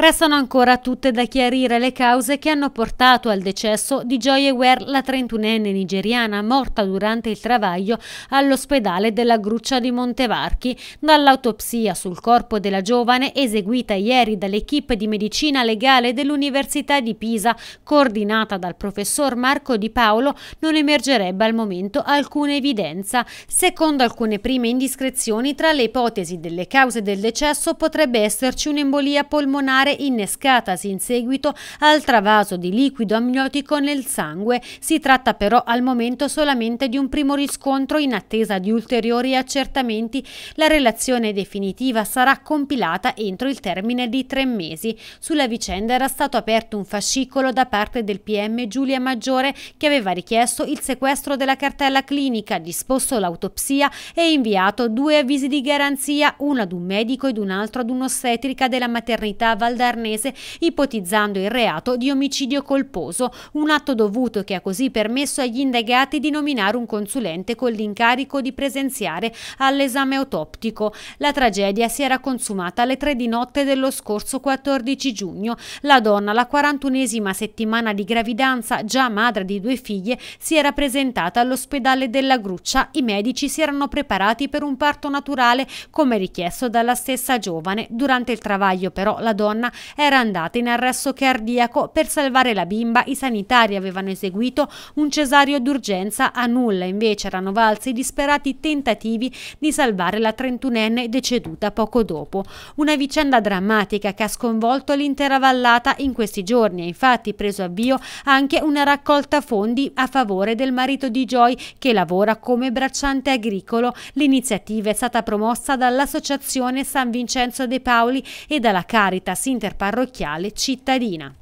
Restano ancora tutte da chiarire le cause che hanno portato al decesso di Joye Ware, la 31enne nigeriana morta durante il travaglio all'ospedale della Gruccia di Montevarchi. Dall'autopsia sul corpo della giovane eseguita ieri dall'equipe di medicina legale dell'Università di Pisa, coordinata dal professor Marco Di Paolo, non emergerebbe al momento alcuna evidenza. Secondo alcune prime indiscrezioni, tra le ipotesi delle cause del decesso potrebbe esserci un'embolia polmonare pulmonare innescatasi in seguito al travaso di liquido amniotico nel sangue. Si tratta però al momento solamente di un primo riscontro in attesa di ulteriori accertamenti. La relazione definitiva sarà compilata entro il termine di tre mesi. Sulla vicenda era stato aperto un fascicolo da parte del PM Giulia Maggiore che aveva richiesto il sequestro della cartella clinica, disposto l'autopsia e inviato due avvisi di garanzia, uno ad un medico ed un altro ad un'ostetrica della maternità Val valdarnese ipotizzando il reato di omicidio colposo, un atto dovuto che ha così permesso agli indagati di nominare un consulente con l'incarico di presenziare all'esame autoptico. La tragedia si era consumata alle 3 di notte dello scorso 14 giugno. La donna, la 41esima settimana di gravidanza, già madre di due figlie, si era presentata all'ospedale della Gruccia. I medici si erano preparati per un parto naturale come richiesto dalla stessa giovane. Durante il travaglio però la donna materna era andata in arresto cardiaco per salvare la bimba. I sanitari avevano eseguito un cesario d'urgenza a nulla, invece erano valsi i disperati tentativi di salvare la 31enne deceduta poco dopo. Una vicenda drammatica che ha sconvolto l'intera vallata in questi giorni. Ha infatti preso avvio anche una raccolta fondi a favore del marito di Joy che lavora come bracciante agricolo. L'iniziativa è stata promossa dall'Associazione San Vincenzo De Paoli e dalla Caritas in interparrocchiale cittadina.